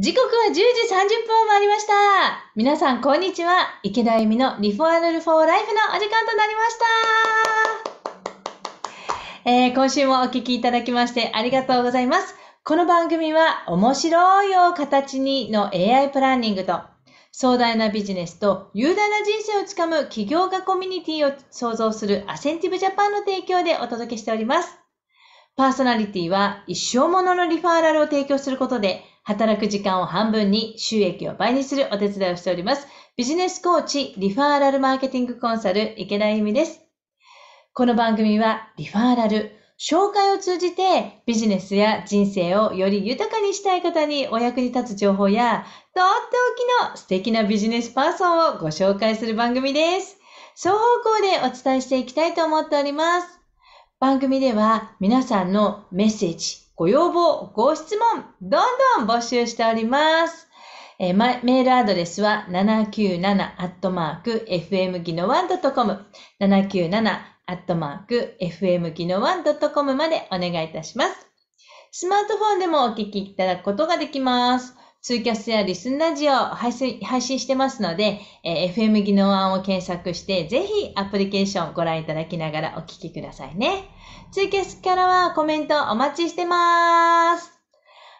時刻は10時30分を回りました。皆さん、こんにちは。池田由美のリフォアルルフォーライフのお時間となりました。えー、今週もお聞きいただきましてありがとうございます。この番組は、面白いを形にの AI プランニングと、壮大なビジネスと雄大な人生をつかむ起業家コミュニティを創造するアセンティブジャパンの提供でお届けしております。パーソナリティは一生もののリファーラルを提供することで、働く時間を半分に収益を倍にするお手伝いをしております。ビジネスコーチ、リファーラルマーケティングコンサル、池田由美です。この番組は、リファーラル、紹介を通じてビジネスや人生をより豊かにしたい方にお役に立つ情報や、とっておきの素敵なビジネスパーソンをご紹介する番組です。双方向でお伝えしていきたいと思っております。番組では皆さんのメッセージ、ご要望、ご質問、どんどん募集しております。えー、メールアドレスは 797-fmgino1.com 797-fmgino1.com までお願いいたします。スマートフォンでもお聞きいただくことができます。ツイキャスやリスンラジオを配信配信してますので、えー、FM 技能案を検索して、ぜひアプリケーションをご覧いただきながらお聞きくださいね。ツイキャスからはコメントお待ちしてまーす。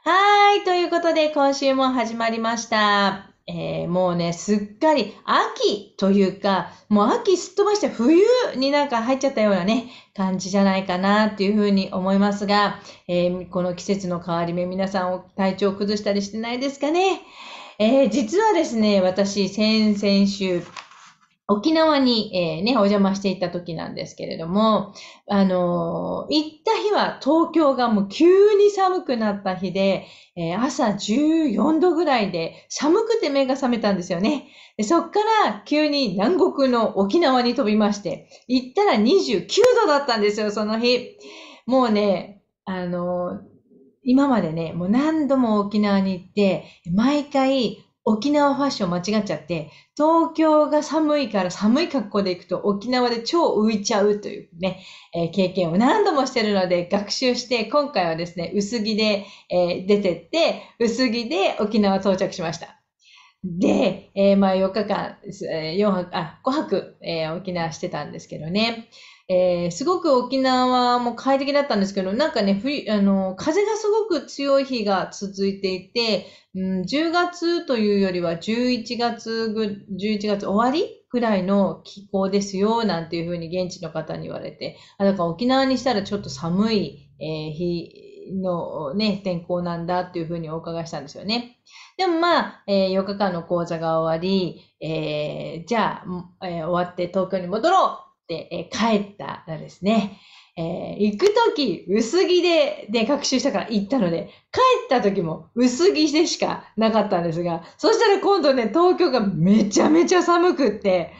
はい。ということで、今週も始まりました。えー、もうね、すっかり秋というか、もう秋すっ飛ばして冬になんか入っちゃったようなね、感じじゃないかなっていうふうに思いますが、えー、この季節の変わり目、皆さん体調崩したりしてないですかね。えー、実はですね、私、先々週、沖縄に、えー、ね、お邪魔していた時なんですけれども、あのー、行った日は東京がもう急に寒くなった日で、えー、朝14度ぐらいで寒くて目が覚めたんですよね。そっから急に南国の沖縄に飛びまして、行ったら29度だったんですよ、その日。もうね、あの今までね、もう何度も沖縄に行って、毎回沖縄ファッション間違っちゃって、東京が寒いから寒い格好で行くと沖縄で超浮いちゃうというね、えー、経験を何度もしてるので学習して、今回はですね、薄着で、えー、出てって、薄着で沖縄到着しました。で、えー、まあ4日間、え4泊、あ、5泊、え沖縄してたんですけどね。えー、すごく沖縄も快適だったんですけど、なんかね、あの、風がすごく強い日が続いていて、うん、10月というよりは11月ぐ、11月終わりぐらいの気候ですよ、なんていうふうに現地の方に言われて、あ、だから沖縄にしたらちょっと寒い、えー、日のね、天候なんだっていうふうにお伺いしたんですよね。でもまあ、えー、4日間の講座が終わり、えー、じゃあ、えー、終わって東京に戻ろうって帰ったらですね、えー、行くとき薄着で、で、学習したから行ったので、帰ったときも薄着でしかなかったんですが、そしたら今度ね、東京がめちゃめちゃ寒くって、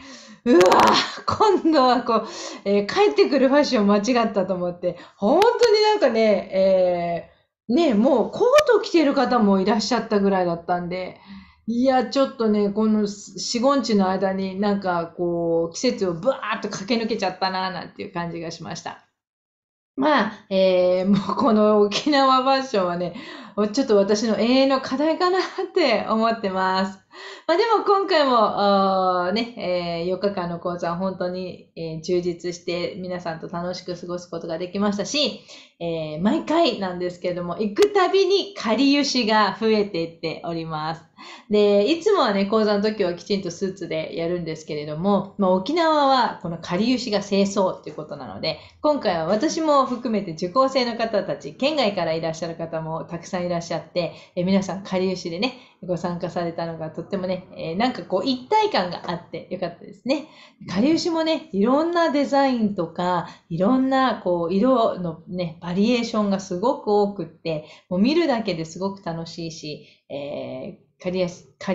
うわぁ、今度はこう、えー、帰ってくるファッション間違ったと思って、本当になんかね、えー、ね、もうコート着てる方もいらっしゃったぐらいだったんで、いや、ちょっとね、この四五日の間になんかこう、季節をブワーッと駆け抜けちゃったな、なんていう感じがしました。まあ、えー、もうこの沖縄ファッションはね、ちょっと私の永遠の課題かなって思ってます。まあ、でも今回も、ね、えー、4日間の講座は本当に、えー、充実して皆さんと楽しく過ごすことができましたし、えー、毎回なんですけれども、行くたびに仮輸しが増えていっております。で、いつもはね、講座の時はきちんとスーツでやるんですけれども、まあ、沖縄はこの仮輸しが清掃ということなので、今回は私も含めて受講生の方たち、県外からいらっしゃる方もたくさんいらっしゃって、え皆さん仮輸しでね、ご参加されたのがとってもね、えー、なんかこう一体感があってよかったですね。かりゆしもね、いろんなデザインとか、いろんなこう色のね、バリエーションがすごく多くって、もう見るだけですごく楽しいし、えーかりや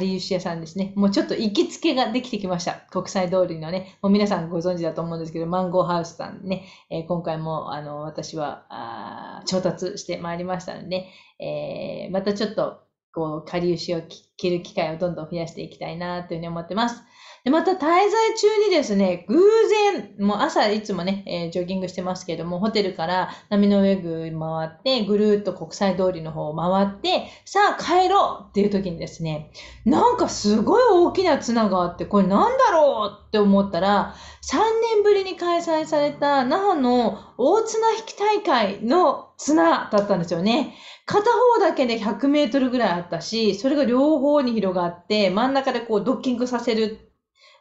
ゆし屋さんですね。もうちょっと行きつけができてきました。国際通りのね、もう皆さんご存知だと思うんですけど、マンゴーハウスさんね、えー、今回も、あの、私は、あ調達してまいりましたので、えー、またちょっと、こう、かりゆしを切る機会をどんどん増やしていきたいなというふうに思ってます。で、また滞在中にですね、偶然、もう朝いつもね、えー、ジョギングしてますけども、ホテルから波の上ぐ回って、ぐるーっと国際通りの方を回って、さあ帰ろうっていう時にですね、なんかすごい大きな綱があって、これなんだろうって思ったら、3年ぶりに開催された那覇の大綱引き大会の綱だったんですよね。片方だけで100メートルぐらいあったし、それが両方に広がって、真ん中でこうドッキングさせる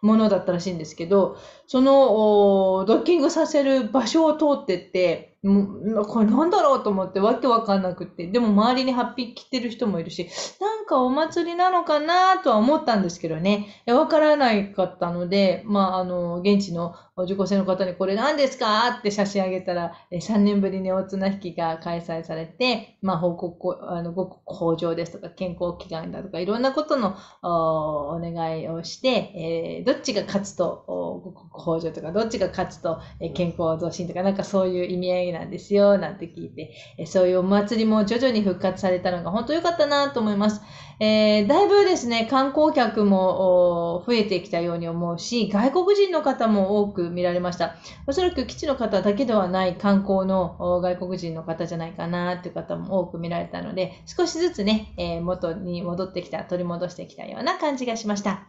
ものだったらしいんですけど、そのドッキングさせる場所を通ってって、もうこれなんだろうと思ってわけわかんなくって、でも周りにハッピー着てる人もいるし、なんかお祭りなのかなとは思ったんですけどね、わからないかったので、まあ、あの、現地のお受講生の方にこれ何ですかって差し上げたら、3年ぶりに大綱引きが開催されて、まあ、報告、あの、ご向上ですとか、健康祈願だとか、いろんなことのお願いをして、えー、どっちが勝つと、ご向上とか、どっちが勝つと、え健康増進とか、なんかそういう意味合いなんですよ、なんて聞いて、えそういうお祭りも徐々に復活されたのが本当良かったなと思います。えー、だいぶですね、観光客も増えてきたように思うし、外国人の方も多く見られました。おそらく基地の方だけではない観光の外国人の方じゃないかなという方も多く見られたので、少しずつね、えー、元に戻ってきた、取り戻してきたような感じがしました。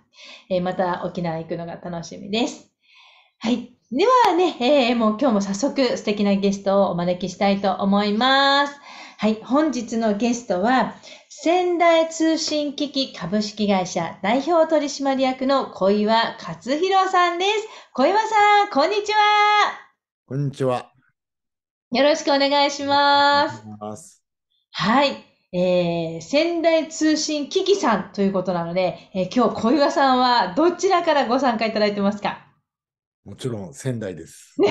えー、また沖縄行くのが楽しみです。はい。ではね、えー、もう今日も早速素敵なゲストをお招きしたいと思います。はい。本日のゲストは、仙台通信機器株式会社代表取締役の小岩勝弘さんです。小岩さん、こんにちは。こんにちは。よろしくお願いします。いますはい。えー、仙台通信機器さんということなので、えー、今日小岩さんはどちらからご参加いただいてますかもちろん仙台です。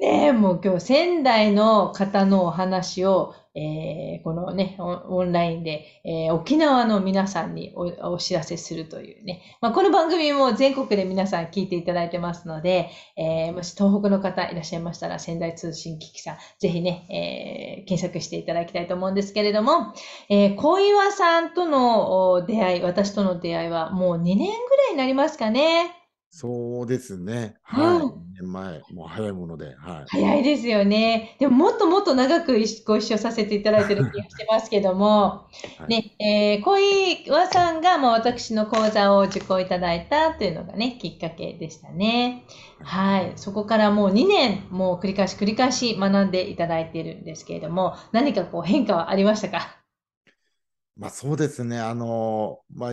ねえ、もう今日仙台の方のお話を、えー、このねオ、ンラインで、えー、沖縄の皆さんにお知らせするというね、まあ、この番組も全国で皆さん聞いていただいてますので、えー、もし東北の方いらっしゃいましたら、仙台通信機器さん、ぜひね、え検索していただきたいと思うんですけれども、え小岩さんとの出会い、私との出会いはもう2年ぐらいになりますかね。そうですね。はい。2年前、もう早いもので。はい。早いですよね。でも、もっともっと長くご一緒させていただいてる気がしてますけども、はい、ね、えー、小岩さんが、まあ、私の講座を受講いただいたというのがね、きっかけでしたね。はい。そこからもう2年、もう繰り返し繰り返し学んでいただいているんですけれども、何かこう変化はありましたかまあ、そうですね。あの、まあ、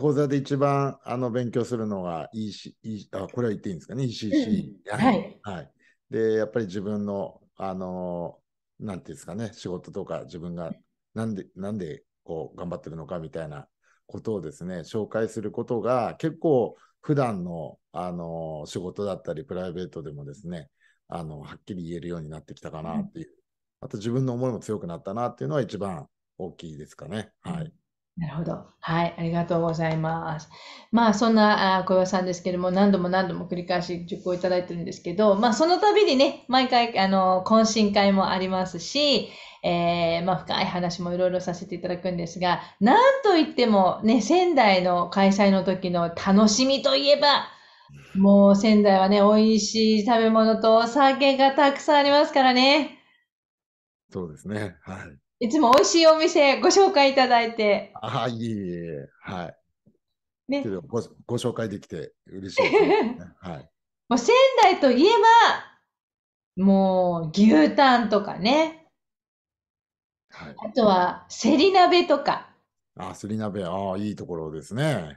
講座で一番あの勉強するのが EC、あこれは言っていいんですかね、ECC。うん、はい、はい。で、やっぱり自分の、あの、なんていうんですかね、仕事とか自分がなんで、なんでこう頑張ってるのかみたいなことをですね、紹介することが結構普段の、あの、仕事だったりプライベートでもですね、あの、はっきり言えるようになってきたかなっていう。うん、あと自分の思いも強くなったなっていうのは一番大きいですかね。はい。なるほど。はい、ありがとうございます。まあ、そんなあ小岩さんですけれども、何度も何度も繰り返し受講いただいてるんですけど、まあ、その度にね、毎回、あの、懇親会もありますし、えー、まあ、深い話もいろいろさせていただくんですが、なんといってもね、仙台の開催の時の楽しみといえば、もう仙台はね、美味しい食べ物とお酒がたくさんありますからね。そうですね。はい。いつも美味しいお店ご紹介いただいて。あいえいえ、はい。ね、ごご紹介できて嬉しい、ね、はい、もう仙台といえばもう牛タンとかね、はい、あとはせり鍋とかあせり鍋ああいいところですね、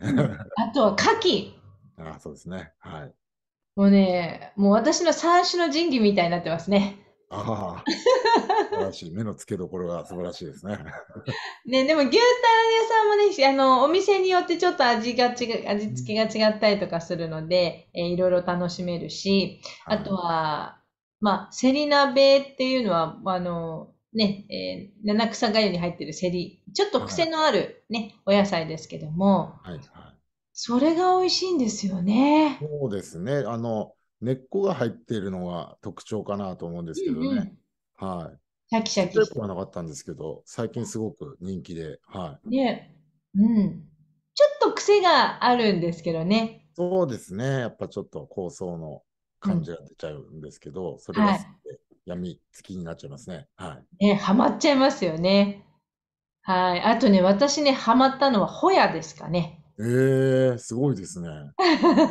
あとは牡蠣あそうですねはいもうねもう私の三種の神器みたいになってますねああ、素晴らしい。目の付けどころが素晴らしいですね。ね、でも牛タン屋さんもね、あの、お店によってちょっと味が違う、味付けが違ったりとかするので、えいろいろ楽しめるし、あとは、まあ、セリ鍋っていうのは、あの、ね、えー、七草がゆに入ってるセリ、ちょっと癖のあるね、はい、お野菜ですけども、はいはい、それが美味しいんですよね。そうですね。あの、根っこが入っているのが特徴かなと思うんですけどね。うんうん、はい。シャキシャキ。シャはなかったんですけど、最近すごく人気で、はい。ね、うん。ちょっと癖があるんですけどね。そうですね。やっぱちょっと構想の感じが出ちゃうんですけど、うん、それが好きで、はい、闇つきになっちゃいますね。はい。ね、ハマっちゃいますよね。はい。あとね、私ね、ハマったのはホヤですかね。ええー、すごいですね。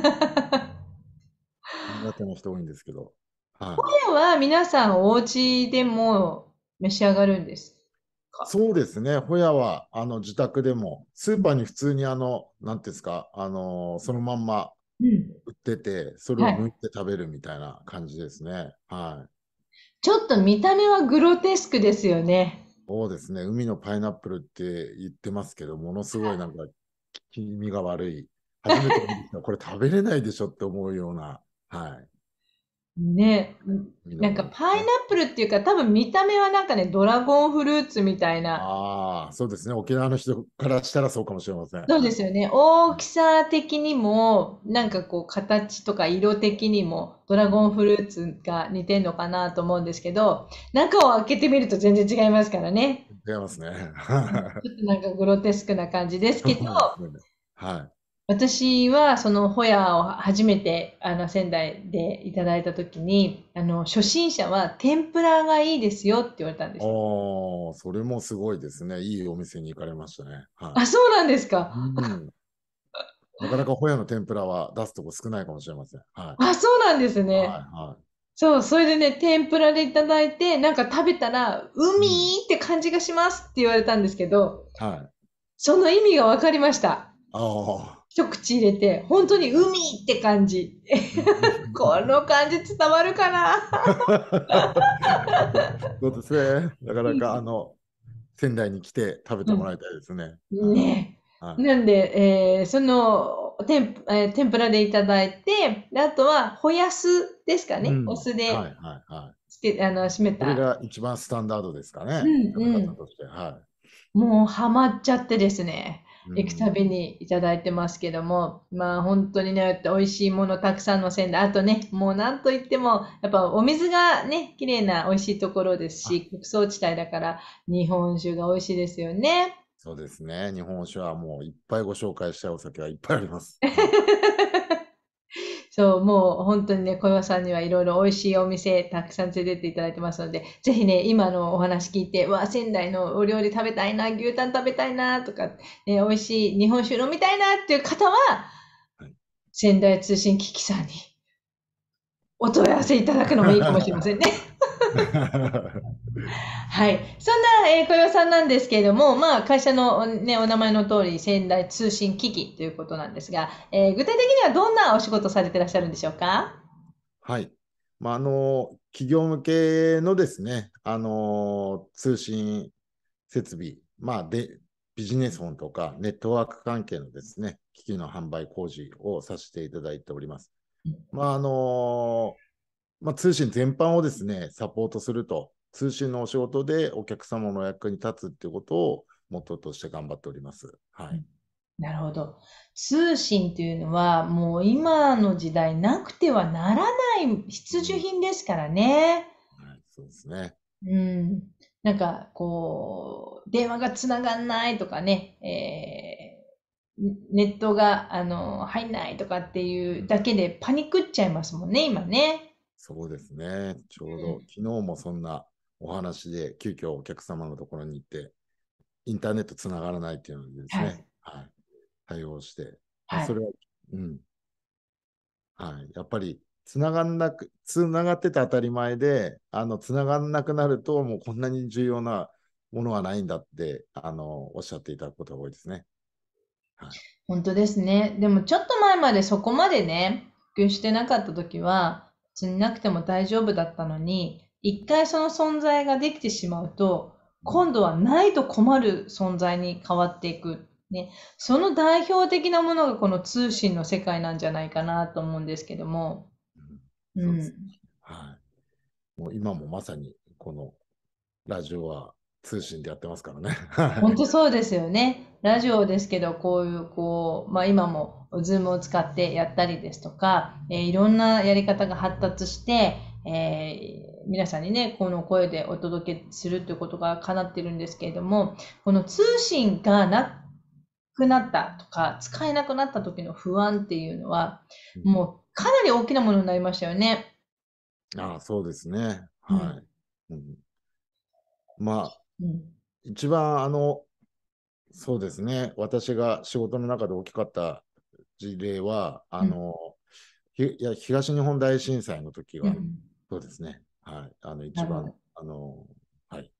苦手な人多いんですけど。はい、ホヤは皆さんお家でも召し上がるんですかそうですね。ホヤはあの自宅でも、スーパーに普通にあの、なんていうんですか、あのそのまんま売ってて、それを剥いて食べるみたいな感じですね。はい。ちょっと見た目はグロテスクですよね。そうですね。海のパイナップルって言ってますけど、ものすごいなんか気味が悪い。初めて見たこれ食べれないでしょって思うような。はい。ね、なんかパイナップルっていうか、多分見た目はなんかね、ドラゴンフルーツみたいな。ああ、そうですね。沖縄の人からしたらそうかもしれません。そうですよね。大きさ的にも、なんかこう、形とか色的にも、ドラゴンフルーツが似てんのかなと思うんですけど、中を開けてみると全然違いますからね。違いますね。ちょっとなんかグロテスクな感じですけど、ね、はい。私はそのホヤを初めてあの仙台でいただいた時にあの初心者は天ぷらがいいですよって言われたんですよ。ああ、それもすごいですね。いいお店に行かれましたね。はい、あ、そうなんですか。うん、なかなかホヤの天ぷらは出すとこ少ないかもしれません。はい、あ、そうなんですね。はい、はい、そう、それでね、天ぷらでいただいて、なんか食べたら、海って感じがしますって言われたんですけど、はい、その意味が分かりました。ああ。一口入れて、本当に海って感じ。この感じ伝わるかなそうですね。なかなかあの、仙台に来て食べてもらいたいですね。ね、はい、なんで、えー、その天,、えー、天ぷらでいただいて、あとはほやすですかね、うん、お酢で。はいはいはい。あの締めた。これが一番スタンダードですかね。うん、うん、はい。もうはまっちゃってですね。行くたびにいただいてますけども、うん、まあ本当にね、美味しいものたくさんのせんで、あとね、もうなんといっても、やっぱお水がね、綺麗な美味しいところですし、穀倉地帯だから日本酒が美味しいですよね。そうですね。日本酒はもういっぱいご紹介したいお酒はいっぱいあります。そう、もう本当にね、小岩さんにはいろいろ美味しいお店たくさん連れてっていただいてますので、ぜひね、今のお話聞いて、わ、仙台のお料理食べたいな、牛タン食べたいな、とか、ね、美味しい日本酒飲みたいなっていう方は、はい、仙台通信機器さんにお問い合わせいただくのもいいかもしれませんね。はい。そんな、えー、小岩さんなんですけれども、まあ、会社のね、お名前の通り、仙台通信機器ということなんですが、えー、具体的にはどんなお仕事されてらっしゃるんでしょうかはい。まあ、あの、企業向けのですね、あの、通信設備、まあ、で、ビジネス本とかネットワーク関係のですね、機器の販売工事をさせていただいております。まあ、あのまあ、通信全般をですね、サポートすると、通信のお仕事でお客様の役に立つっていうことを元として頑張っております。はい。なるほど。通信というのは、もう今の時代なくてはならない必需品ですからね。はい、そうですね。うん。なんか、こう、電話がつながんないとかね、えーネットがあの入んないとかっていうだけでパニックっちゃいますもんね、今ね。そうですね。ちょうど、昨日もそんなお話で、急遽お客様のところに行って、インターネットつながらないっていうのでですね、はい、はい、対応して、はい、それは、うん。はい、やっぱり、つながんなく、つながってて当たり前で、あの、つながんなくなると、もうこんなに重要なものはないんだって、あの、おっしゃっていただくことが多いですね。はい、本当ですね。でも、ちょっと前までそこまでね、普及してなかった時は、なくても大丈夫だったのに、一回その存在ができてしまうと、今度はないと困る存在に変わっていく。ね、その代表的なものがこの通信の世界なんじゃないかなと思うんですけども。今もまさにこのラジオは通信でやってますからね。本当そうですよね。ラジオですけど、こういう、こう、まあ今も、ズームを使ってやったりですとか、えー、いろんなやり方が発達して、えー、皆さんにね、この声でお届けするということが叶ってるんですけれども、この通信がなくなったとか、使えなくなった時の不安っていうのは、うん、もうかなり大きなものになりましたよね。ああ、そうですね。はい。うん、うん、まあうん、一番あの、そうですね、私が仕事の中で大きかった事例は、あの、うん、いや東日本大震災の時は、うん、そうですね、はい、あの一番、あの、はい、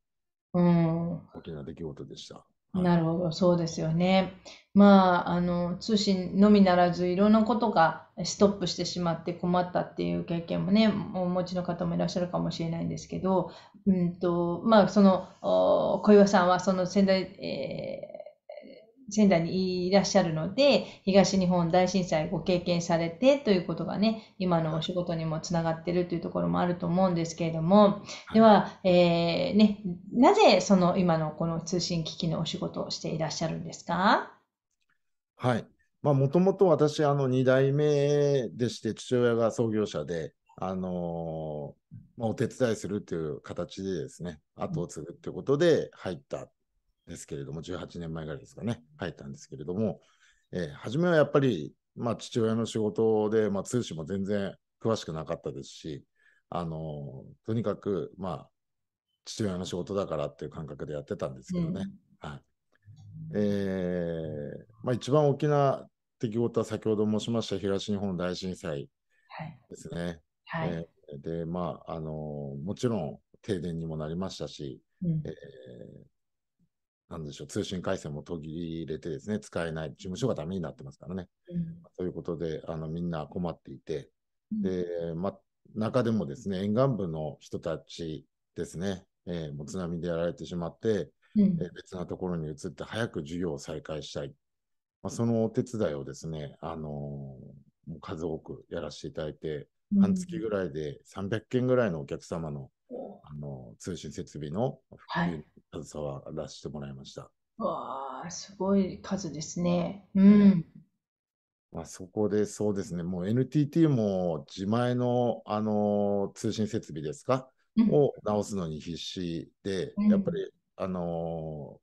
うん、大きな出来事でした。なるほど、そうですよね。まあ、あの、通信のみならず、いろんなことがストップしてしまって困ったっていう経験もね、お持ちの方もいらっしゃるかもしれないんですけど、うんと、まあ、その、お小岩さんはその仙台、えー仙台にいらっしゃるので、東日本大震災ご経験されてということがね、今のお仕事にもつながってるというところもあると思うんですけれども、では、えー、ね、なぜその今のこの通信機器のお仕事をしていらっしゃるんですかはい。まあ、もともと私、あの、2代目でして、父親が創業者で、あのー、まあ、お手伝いするっていう形でですね、後を継ぐっていうことで入ったっですけれども、18年前ぐらいですかね、入ったんですけれども、えー、初めはやっぱり、まあ、父親の仕事で、まあ、通信も全然詳しくなかったですし、あのー、とにかく、まあ、父親の仕事だからっていう感覚でやってたんですけどね。はいえーまあ、一番大きな出来事は先ほど申しました東日本大震災ですね。はいはい、えー、で、まああのー、もちろん停電にもなりましたし、うん、えー、なんでしょう、通信回線も途切れてですね、使えない、事務所がダメになってますからね。うん、そういうことで、あの、みんな困っていて、うん、で、ま、中でもですね、沿岸部の人たちですね、えー、もう津波でやられてしまって、うん、えー、別なところに移って早く授業を再開したい。まあ、そのお手伝いをですね、あのー、数多くやらせていただいて、半月ぐらいで300件ぐらいのお客様のあの通信設備の復旧に携わらせてもらいました。わあ、すごい数ですね。うん。まあ、そこでそうですね、もう NTT も自前の、あの通信設備ですか、うん、を直すのに必死で、やっぱり、あの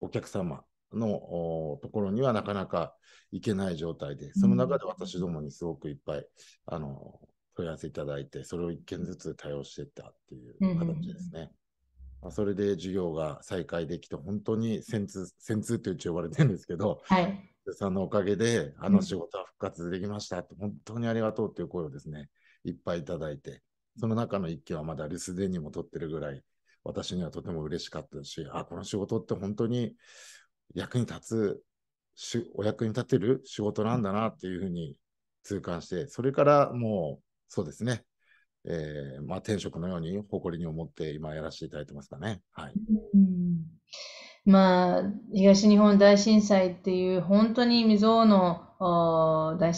お客様のところにはなかなか行けない状態で、その中で私どもにすごくいっぱい、あの問い合わせいただいて、それを一件ずつ対応していったっていう形ですね。うん、それで授業が再開できて、本当に戦通、戦通というち呼ばれてるんですけど、はい、さんのおかげで、あの仕事は復活できましたって、うん、本当にありがとうっていう声をですね、いっぱいいただいて、その中の一件はまだ留守電にも取ってるぐらい、私にはとても嬉しかったし、あ、この仕事って本当に役に立つ、お役に立てる仕事なんだなっていうふうに痛感して、それからもうそうですね。えー、まあ、天職のように誇りに思って今やらせていただいてますかね。はい。うんまあ、東日本大震災っていう本当に未曾有の大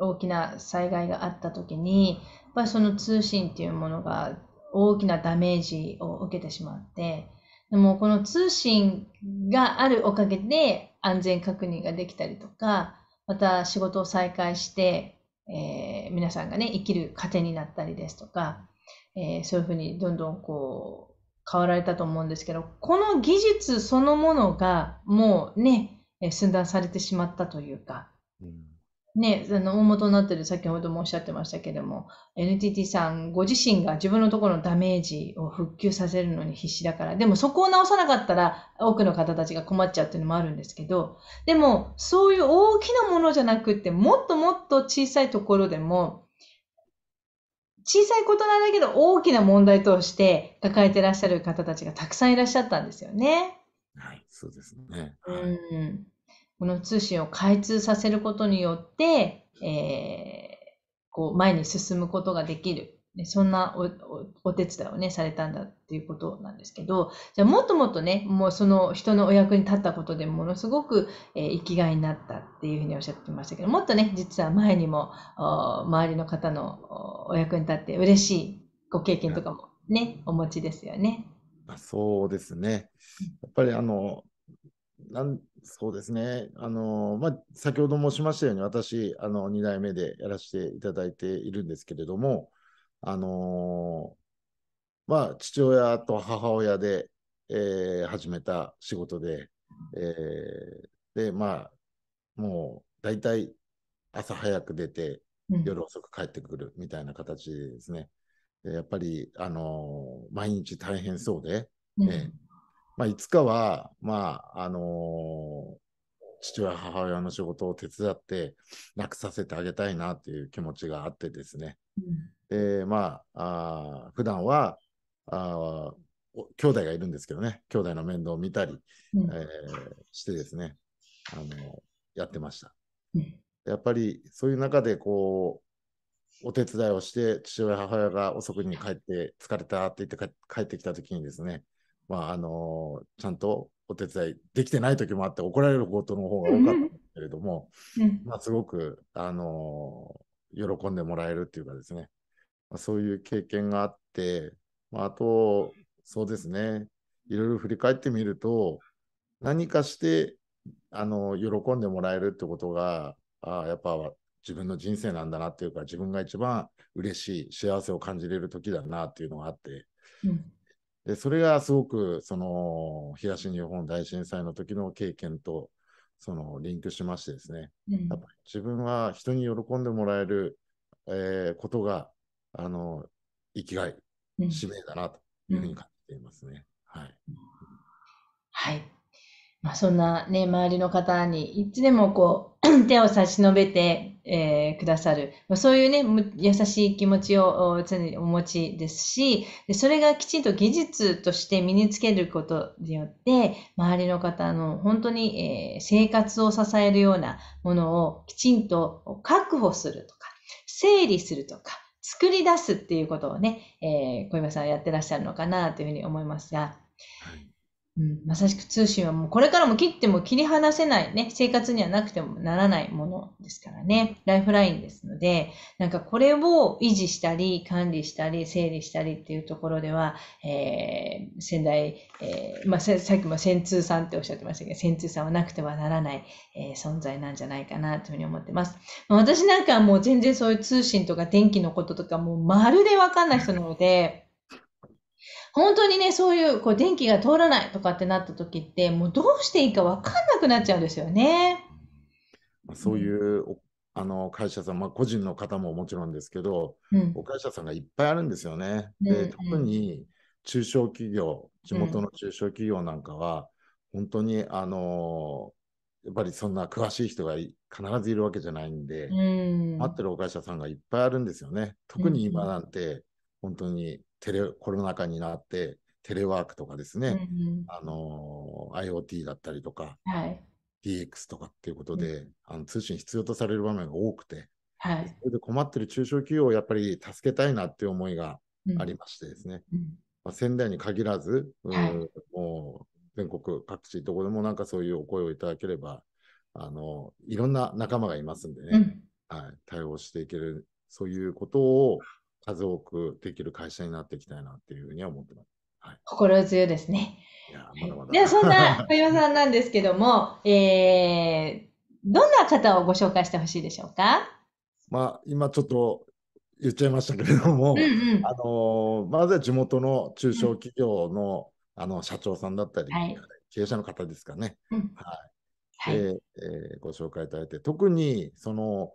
大きな災害があった時に、やっぱりその通信っていうものが大きなダメージを受けてしまって、でもこの通信があるおかげで安全確認ができたりとか、また仕事を再開してえー、皆さんがね、生きる糧になったりですとか、えー、そういうふうにどんどんこう、変わられたと思うんですけど、この技術そのものがもうね、寸断されてしまったというか、うね、あの、大元になってる、先ほどもおっしゃってましたけども、NTT さんご自身が自分のところのダメージを復旧させるのに必死だから、でもそこを直さなかったら多くの方たちが困っちゃうっていうのもあるんですけど、でも、そういう大きなものじゃなくて、もっともっと小さいところでも、小さいことなんだけど大きな問題として抱えてらっしゃる方たちがたくさんいらっしゃったんですよね。はい、そうですね。うん。この通信を開通させることによって、えー、こう前に進むことができる。そんなお手伝いをね、されたんだっていうことなんですけど、じゃあもっともっとね、もうその人のお役に立ったことでものすごく、えー、生きがいになったっていうふうにおっしゃってましたけど、もっとね、実は前にも周りの方のお役に立って嬉しいご経験とかもね、お持ちですよね。そうですね。やっぱりあの、なんそうですね、あのまあ、先ほど申しましたように、私、あの2代目でやらせていただいているんですけれども、あのまあ、父親と母親で、えー、始めた仕事で、えー、で、まあ、もう大体朝早く出て、夜遅く帰ってくるみたいな形でですね、うん、やっぱり、あの毎日大変そうで、うん、えーまあ、いつかは、まあ、あのー、父親、母親の仕事を手伝って、なくさせてあげたいなっていう気持ちがあってですね。うん、で、まあ、あ普段は、あ兄弟がいるんですけどね、兄弟の面倒を見たり、うん、えー、してですね、あのー、やってました。うん、やっぱり、そういう中で、こう、お手伝いをして、父親、母親が遅くに帰って、疲れたって言って帰ってきたときにですね、まあ、あのちゃんとお手伝いできてない時もあって怒られることの方が多かったんですけれども、うん、まあ、すごく、あの喜んでもらえるっていうかですね、まあ、そういう経験があって、まあ、あとそうですねいろいろ振り返ってみると何かしてあの喜んでもらえるってことがあやっぱ自分の人生なんだなっていうか自分が一番嬉しい幸せを感じれる時だなっていうのがあって、うん、でそれがすごくその東日本大震災の時の経験とそのリンクしましてですね、うん、やっぱり自分は人に喜んでもらえる、えー、ことがあの生きがい、使命だなというふうに感じていますね。うん、はい、はいまあ、そんなね、周りの方にいつでもこう、手を差し伸べて、えー、くださる。そういうね、優しい気持ちを常にお持ちですし、それがきちんと技術として身につけることによって、周りの方の本当に、えー、生活を支えるようなものをきちんと確保するとか、整理するとか、作り出すっていうことをね、えー、小岩さんやってらっしゃるのかなというふうに思いますが、うん、まさしく通信はもうこれからも切っても切り離せないね、生活にはなくてもならないものですからね、ライフラインですので、なんかこれを維持したり、管理したり、整理したりっていうところでは、えー、先代、えー、まあ、さっきも千通さんっておっしゃってましたけど、千通さんはなくてはならない、えー、存在なんじゃないかなというふうに思ってます。私なんかはもう全然そういう通信とか電気のこととかもうまるでわかんない人なので、本当にね、そういうこう電気が通らないとかってなった時って、もうどうしていいか分かんなくなっちゃうんですよね。そういう、あの会社さん、まあ、個人の方ももちろんですけど、うん、お会社さんがいっぱいあるんですよね。うんで特に中小企業、地元の中小企業なんかは、うん、本当にあのやっぱりそんな詳しい人が必ずいるわけじゃないんで、うん、待ってるお会社さんがいっぱいあるんですよね。特に今なんて、本当にテレコロナ禍になってテレワークとかですね、うんあの IoT だったりとか、はい、DX とかっていうことで、うん、あの通信必要とされる場面が多くて、はい、それで困ってる中小企業をやっぱり助けたいなっていう思いがありましてですね、うんうん、まあ、仙台に限らず、はい、もう全国各地どこでもなんかそういうお声をいただければあのいろんな仲間がいますんでね、はい、対応していけるそういうことを数多くできる会社になっていきたいなっていうふうには思ってます。はい、心強いですね。いやまだまだではそんな小山さんなんですけども、えー、どんな方をご紹介してほしいでしょうか、まあ、今ちょっと言っちゃいましたけれども、うんうん、あのまずは地元の中小企業のうん、あの社長さんだったり、はい、経営者の方ですかね、うん、はい、はい、で、えー、ご紹介いただいて特にその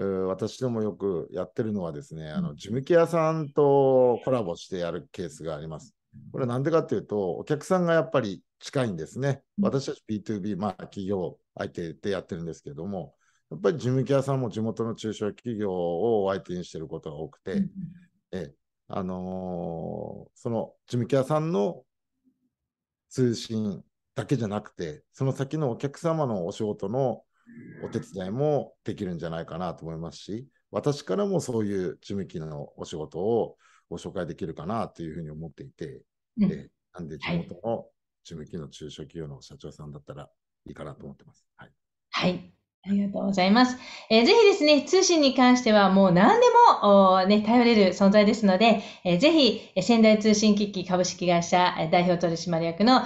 私どもよくやってるのはですね、あの事務ケアさんとコラボしてやるケースがあります。これはんでかっていうと、お客さんがやっぱり近いんですね。私たち B2B、まあ企業相手でやってるんですけども、やっぱり事務ケアさんも地元の中小企業を相手にしてることが多くて、うん、えあのー、その事務ケアさんの通信だけじゃなくて、その先のお客様のお仕事のお手伝いもできるんじゃないかなと思いますし、私からもそういう事務機のお仕事をご紹介できるかなというふうに思っていて、うん、でなんで地元の事務機の中小企業の社長さんだったらいいかなと思ってます。はい、はいありがとうございます。えー、ぜひですね、通信に関してはもう何でも、ね、頼れる存在ですので、えー、ぜひ、仙台通信機器株式会社代表取締役の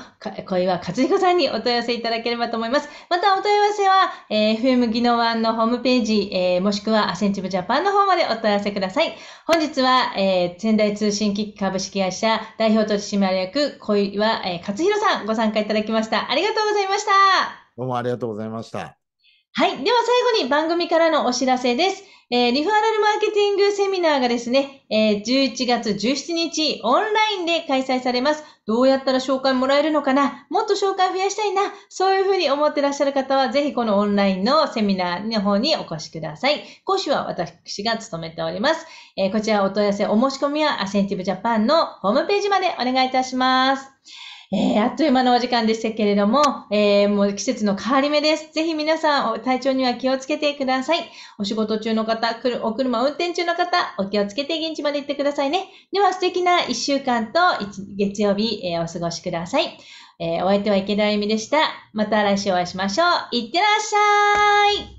小岩勝彦さんにお問い合わせいただければと思います。またお問い合わせは、えー、FM 技能ンのホームページ、えー、もしくはアセンチブジャパンの方までお問い合わせください。本日は、えー、仙台通信機器株式会社代表取締役小岩、え弘さんご参加いただきました。ありがとうございました。どうもありがとうございました。はい。では最後に番組からのお知らせです。えー、リファラルマーケティングセミナーがですね、えー、11月17日オンラインで開催されます。どうやったら紹介もらえるのかなもっと紹介増やしたいなそういうふうに思ってらっしゃる方は、ぜひこのオンラインのセミナーの方にお越しください。講師は私が務めております。えー、こちらお問い合わせ、お申し込みはアセンティブジャパンのホームページまでお願いいたします。えー、あっという間のお時間でしたけれども、えー、もう季節の変わり目です。ぜひ皆さん、体調には気をつけてください。お仕事中の方、お車運転中の方、お気をつけて現地まで行ってくださいね。では、素敵な一週間と月曜日、えー、お過ごしください。えー、お相手は池田あゆみでした。また来週お会いしましょう。いってらっしゃい